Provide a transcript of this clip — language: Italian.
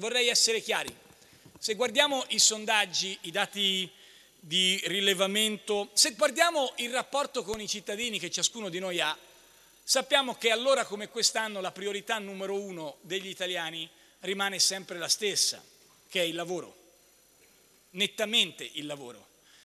Vorrei essere chiari. Se guardiamo i sondaggi, i dati di rilevamento, se guardiamo il rapporto con i cittadini che ciascuno di noi ha, sappiamo che allora come quest'anno la priorità numero uno degli italiani rimane sempre la stessa, che è il lavoro, nettamente il lavoro.